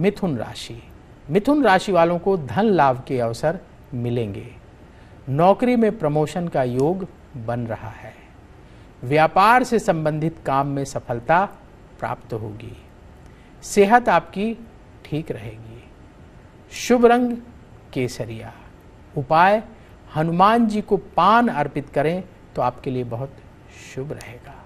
मिथुन राशि मिथुन राशि वालों को धन लाभ के अवसर मिलेंगे नौकरी में प्रमोशन का योग बन रहा है व्यापार से संबंधित काम में सफलता प्राप्त होगी सेहत आपकी ठीक रहेगी शुभ रंग केसरिया उपाय हनुमान जी को पान अर्पित करें तो आपके लिए बहुत शुभ रहेगा